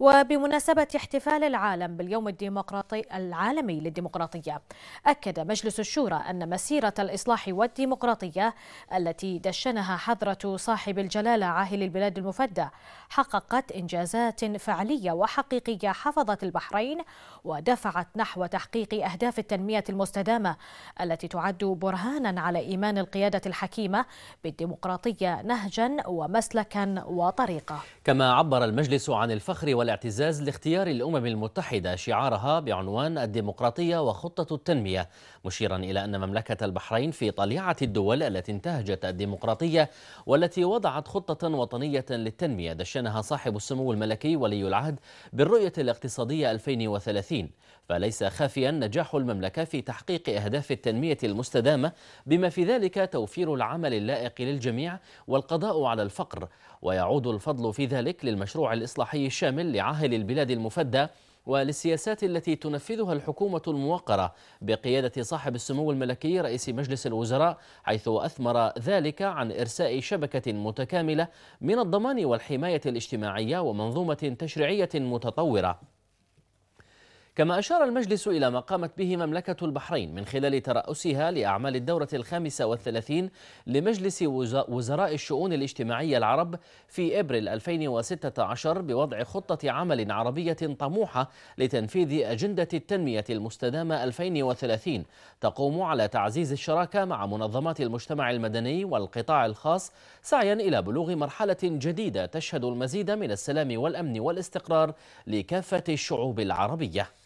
وبمناسبة احتفال العالم باليوم الديمقراطي العالمي للديمقراطية أكد مجلس الشورى أن مسيرة الإصلاح والديمقراطية التي دشنها حضرة صاحب الجلالة عاهل البلاد المفدى حققت إنجازات فعلية وحقيقية حفظت البحرين ودفعت نحو تحقيق أهداف التنمية المستدامة التي تعد برهانا على إيمان القيادة الحكيمة بالديمقراطية نهجا ومسلكا وطريقة كما عبر المجلس عن الفخر وال الاعتزاز لاختيار الأمم المتحدة شعارها بعنوان الديمقراطية وخطة التنمية مشيرا إلى أن مملكة البحرين في طليعة الدول التي انتهجت الديمقراطية والتي وضعت خطة وطنية للتنمية دشنها صاحب السمو الملكي ولي العهد بالرؤية الاقتصادية 2030 فليس خافيا نجاح المملكة في تحقيق أهداف التنمية المستدامة بما في ذلك توفير العمل اللائق للجميع والقضاء على الفقر ويعود الفضل في ذلك للمشروع الإصلاحي الشامل التابعة البلاد المفدى وللسياسات التي تنفذها الحكومة الموقرة بقيادة صاحب السمو الملكي رئيس مجلس الوزراء حيث أثمر ذلك عن إرساء شبكة متكاملة من الضمان والحماية الاجتماعية ومنظومة تشريعية متطورة كما أشار المجلس إلى ما قامت به مملكة البحرين من خلال ترأسها لأعمال الدورة الخامسة والثلاثين لمجلس وزراء الشؤون الاجتماعية العرب في إبريل 2016 بوضع خطة عمل عربية طموحة لتنفيذ أجندة التنمية المستدامة 2030 تقوم على تعزيز الشراكة مع منظمات المجتمع المدني والقطاع الخاص سعيا إلى بلوغ مرحلة جديدة تشهد المزيد من السلام والأمن والاستقرار لكافة الشعوب العربية